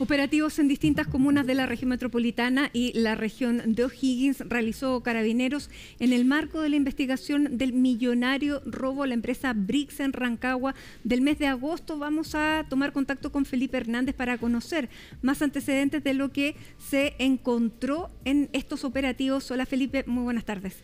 Operativos en distintas comunas de la región metropolitana y la región de O'Higgins realizó Carabineros en el marco de la investigación del millonario robo a la empresa Brix en Rancagua del mes de agosto. Vamos a tomar contacto con Felipe Hernández para conocer más antecedentes de lo que se encontró en estos operativos. Hola Felipe, muy buenas tardes.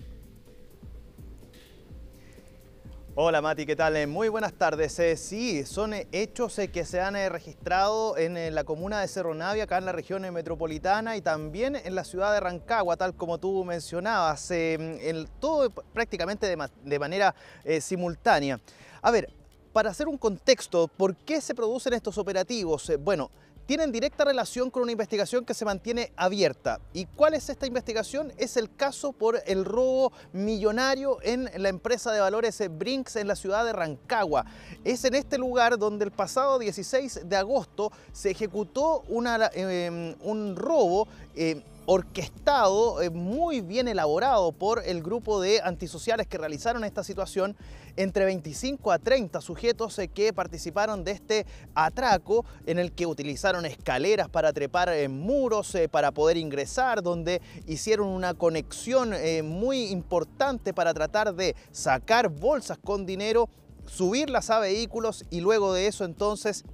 Hola Mati, ¿qué tal? Eh, muy buenas tardes. Eh, sí, son eh, hechos que se han registrado en la comuna de Cerro Navia, acá en la región metropolitana y también en la ciudad de Rancagua, tal como tú mencionabas. todo prácticamente de, manera simultánea. A ver, para hacer un contexto, ¿por qué se producen estos operativos? Bueno, tienen directa relación con una investigación que se mantiene abierta. ¿Y cuál es esta investigación? Es el caso por el robo millonario en la empresa de valores Brinks en la ciudad de Rancagua. Es en este lugar donde el pasado 16 de agosto se ejecutó eh, un robo. Eh, orquestado, eh, muy bien elaborado por el grupo de antisociales que realizaron esta situación, entre 25 a 30 sujetos eh, que participaron de este atraco en el que utilizaron escaleras para trepar en eh, muros, para poder ingresar, donde hicieron una conexión muy importante para tratar de sacar bolsas con dinero, subirlas a vehículos y luego de eso entonces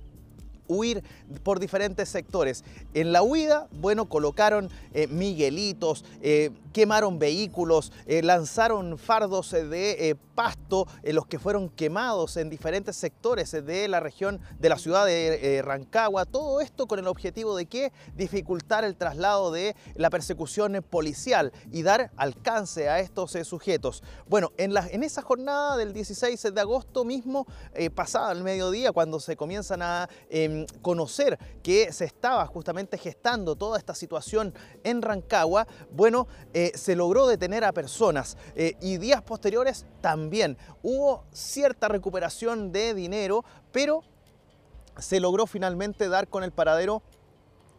huir por diferentes sectores. En la huida, bueno, colocaron eh, miguelitos, eh, quemaron vehículos, eh, lanzaron fardos de pasto, los que fueron quemados en diferentes sectores de la región de la ciudad de Rancagua. Todo esto con el objetivo de que dificultar el traslado de la persecución policial y dar alcance a estos sujetos. Bueno, en, en esa jornada del 16 de agosto mismo, pasado el mediodía, cuando se comienzan a... Em, Em, conocer que se estaba justamente gestando toda esta situación en Rancagua, bueno, eh, se logró detener a personas eh, y días posteriores también hubo cierta recuperación de dinero, pero se logró finalmente dar con el paradero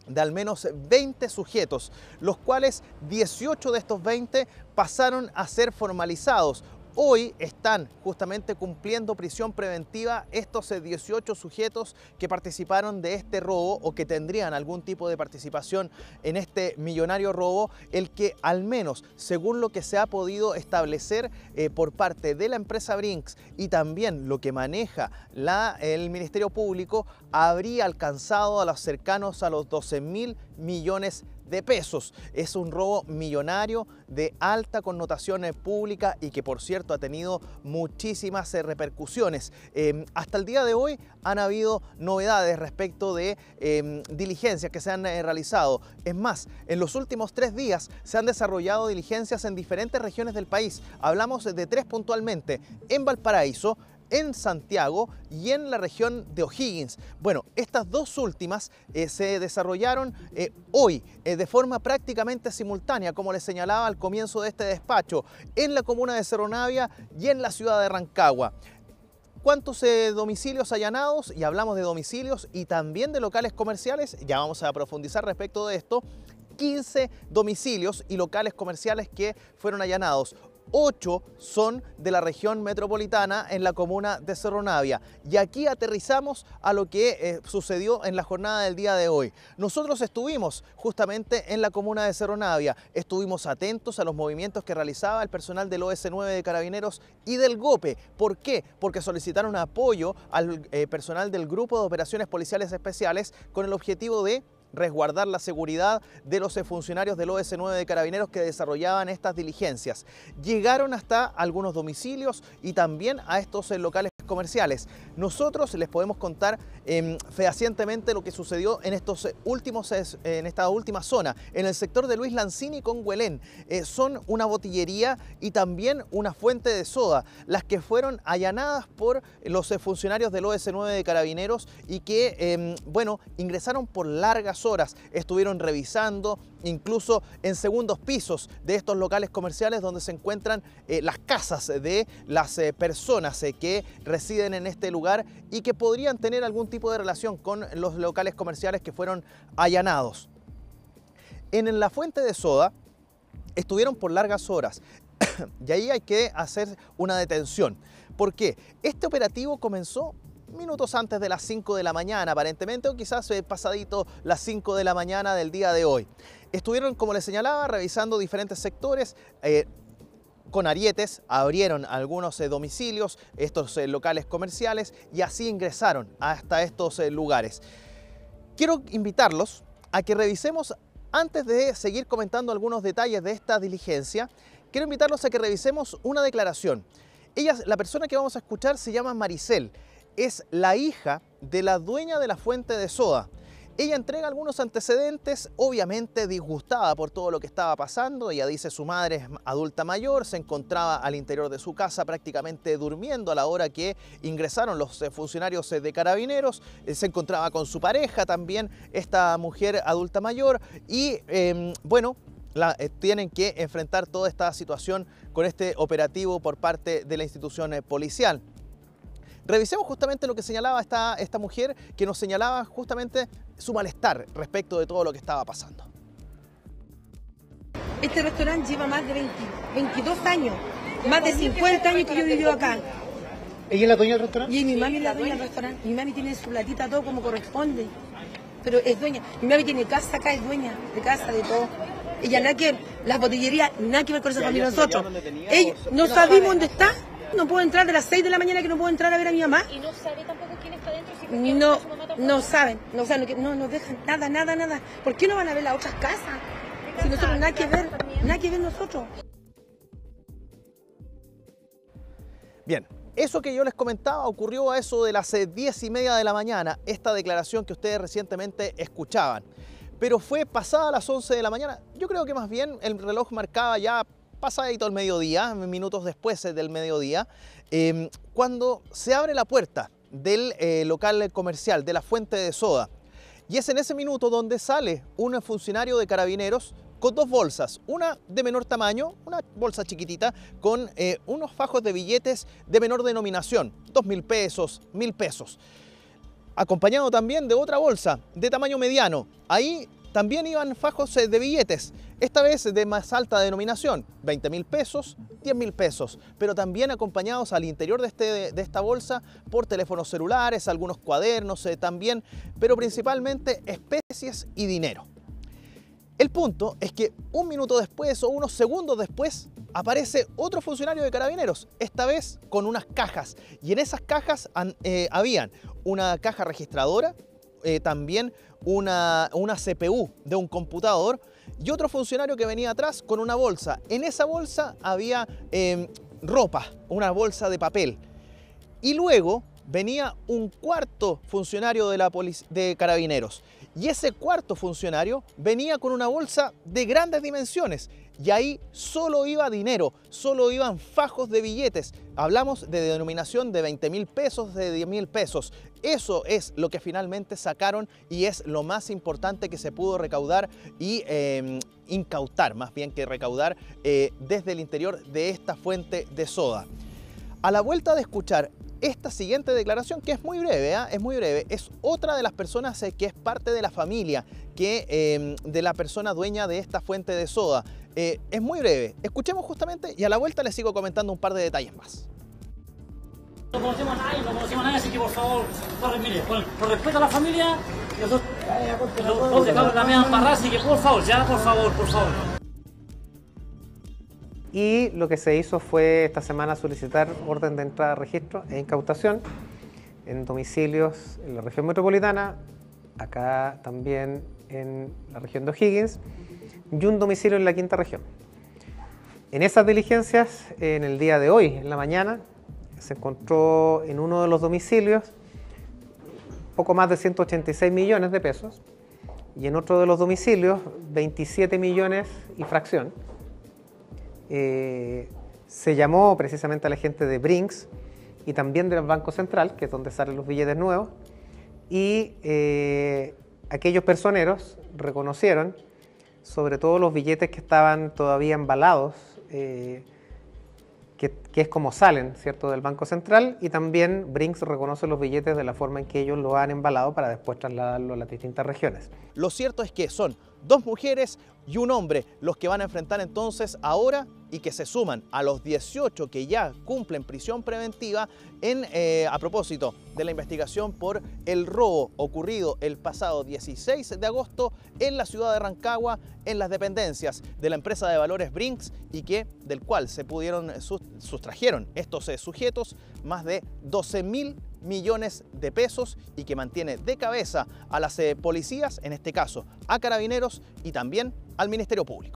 de al menos 20 sujetos, los cuales 18 de estos 20 pasaron a ser formalizados, Hoy están justamente cumpliendo prisión preventiva estos 18 eh, sujetos que participaron de este robo o que tendrían algún tipo de participación en este millonario robo, el que al menos según lo que se ha podido establecer eh, por parte de la empresa Brinks y también lo que maneja la, el Ministerio Público, habría alcanzado a los cercanos a los 12 mil millones de de pesos. Es un robo millonario de alta connotación pública y que por cierto ha tenido muchísimas eh, repercusiones. Em, hasta el día de hoy han habido novedades respecto de em, diligencias que se han eh, realizado. Es más, en los últimos tres días se han desarrollado diligencias en diferentes regiones del país. Hablamos de tres puntualmente, en Valparaíso, en Santiago y en la región de O'Higgins. Bueno, estas dos últimas eh, se desarrollaron eh, hoy eh, de forma prácticamente simultánea, como les señalaba al comienzo de este despacho, en la comuna de Cerro y en la ciudad de Rancagua. ¿Cuántos domicilios allanados? Y hablamos de domicilios y también de locales comerciales. Ya vamos a profundizar respecto de esto. 15 domicilios y locales comerciales que fueron allanados. Ocho son de la región metropolitana en la comuna de Cerro Navia. Y aquí aterrizamos a lo que eh, sucedió en la jornada del día de hoy. Nosotros estuvimos justamente en la comuna de Cerro Navia, estuvimos atentos a los movimientos que realizaba el personal del OS9 de Carabineros y del GOPE. ¿Por qué? Porque solicitaron apoyo al eh, personal del Grupo de Operaciones Policiales Especiales con el objetivo de resguardar la seguridad de los funcionarios del OS9 de Carabineros que desarrollaban estas diligencias. Llegaron hasta algunos domicilios y también a estos eh, locales comerciales. Nosotros les podemos contar em, fehacientemente lo que sucedió en, estos eh, últimos, en esta última zona, en el sector de Luis Lanzini con Huelén. Eh, son una botillería y también una fuente de soda, las que fueron allanadas por los eh, funcionarios del OS9 de Carabineros y que, em, bueno, ingresaron por largas horas, estuvieron revisando, incluso en segundos pisos de estos locales comerciales donde se encuentran las casas de las personas que recibieron en este lugar y que podrían tener algún tipo de relación con los locales comerciales que fueron allanados. En la fuente de soda estuvieron por largas horas y ahí hay que hacer una detención. porque Este operativo comenzó minutos antes de las 5 de la mañana, aparentemente, o quizás pasadito las 5 de la mañana del día de hoy. Estuvieron, como les señalaba, revisando diferentes sectores, eh, con arietes, abrieron algunos eh, domicilios, estos eh, locales comerciales, y así ingresaron hasta estos eh, lugares. Quiero invitarlos a que revisemos, antes de seguir comentando algunos detalles de esta diligencia, quiero invitarlos a que revisemos una declaración. Ella, la persona que vamos a escuchar se llama Maricel, es la hija de la dueña de la fuente de soda. Ella entrega algunos antecedentes, obviamente disgustada por todo lo que estaba pasando. Ella dice su madre es adulta mayor, se encontraba al interior de su casa prácticamente durmiendo a la hora que ingresaron los eh, funcionarios eh, de carabineros. Eh, se encontraba con su pareja también, esta mujer adulta mayor. Y em, bueno, la, tienen que enfrentar toda esta situación con este operativo por parte de la institución policial. Revisemos justamente lo que señalaba esta, esta mujer, que nos señalaba justamente su malestar respecto de todo lo que estaba pasando. Este restaurante lleva más de 20, 22 años, más de 50 años que yo he acá. ¿Ella es la dueña del restaurante? Y mi mami es la dueña del restaurante. Mi mami tiene su latita todo como corresponde. Pero es dueña. Mi mami tiene casa acá, es dueña de casa, de todo. Ella nada que la Las botillerías, nada que ver con esa familia nosotros. Ella, no sabemos dónde está. No puedo entrar de las 6 de la mañana que no puedo entrar a ver a mi mamá. Y no sabe tampoco quién está dentro. Si no, no saben, no saben, no nos dejan nada, nada, nada. ¿Por qué no van a ver las otras casas? Si nosotros nada que ver, nada que ver nosotros. Bien, eso que yo les comentaba ocurrió a eso de las 10 eh, y media de la mañana, esta declaración que ustedes recientemente escuchaban. Pero fue pasada las 11 de la mañana, yo creo que más bien el reloj marcaba ya pasadito el mediodía, minutos después eh, del mediodía, em, cuando se abre la puerta del eh, local comercial, de la fuente de soda. Y es en ese minuto donde sale un funcionario de carabineros con dos bolsas, una de menor tamaño, una bolsa chiquitita, con eh, unos fajos de billetes de menor denominación, dos mil pesos, mil pesos, acompañado también de otra bolsa de tamaño mediano. Ahí también iban fajos de billetes, esta vez de más alta denominación, 20 mil pesos, 10 mil pesos, pero también acompañados al interior de, este, de, esta bolsa por teléfonos celulares, algunos cuadernos eh, también, pero principalmente especies y dinero. El punto es que un minuto después o unos segundos después aparece otro funcionario de carabineros, esta vez con unas cajas, y en esas cajas eh, habían una caja registradora, eh, también una, CPU de un computador y otro funcionario que venía atrás con una bolsa. En esa bolsa había em, ropa, una bolsa de papel. Y luego venía un cuarto funcionario de, la de carabineros. Y ese cuarto funcionario venía con una bolsa de grandes dimensiones y ahí solo iba dinero, solo iban fajos de billetes. Hablamos de denominación de 20 mil pesos, de 10 mil pesos. Eso es lo que finalmente sacaron y es lo más importante que se pudo recaudar y em, incautar, más bien que recaudar eh, desde el interior de esta fuente de soda. A la vuelta de escuchar esta siguiente declaración, que es muy breve, es muy breve, es otra de las personas que es parte de la familia, de la persona dueña de esta fuente de soda. es muy breve. Escuchemos justamente y a la vuelta les sigo comentando un par de detalles más. No conocemos a nadie, no conocemos a nadie, así que por favor, por, respeto a la familia, los dos dejamos la los, así que por favor, ya, por favor, por favor. Y lo que se hizo fue esta semana solicitar orden de entrada, registro e incautación en domicilios en la región metropolitana, acá también en la región de O'Higgins, y un domicilio en la quinta región. En esas diligencias, en el día de hoy, en la mañana, se encontró en uno de los domicilios poco más de 186 millones de pesos y en otro de los domicilios 27 millones y fracción. Eh, se llamó precisamente a la gente de Brinks y también del Banco Central, que es donde salen los billetes nuevos, y eh, aquellos personeros reconocieron, sobre todo los billetes que estaban todavía embalados, eh, que, es como salen, ¿cierto?, del Banco Central, y también Brinks reconoce los billetes de la forma en que ellos lo han embalado para después trasladarlo a las distintas regiones. Lo cierto es que son dos mujeres y un hombre, los que van a enfrentar entonces ahora y que se suman a los 18 que ya cumplen prisión preventiva en, eh, a propósito de la investigación por el robo ocurrido el pasado 16 de agosto en la ciudad de Rancagua, en las dependencias de la empresa de valores Brinks y que del cual se pudieron sustrajeron estos eh, sujetos más de 12 mil millones de pesos y que mantiene de cabeza a las eh, policías, en este caso a carabineros y también al Ministerio Público.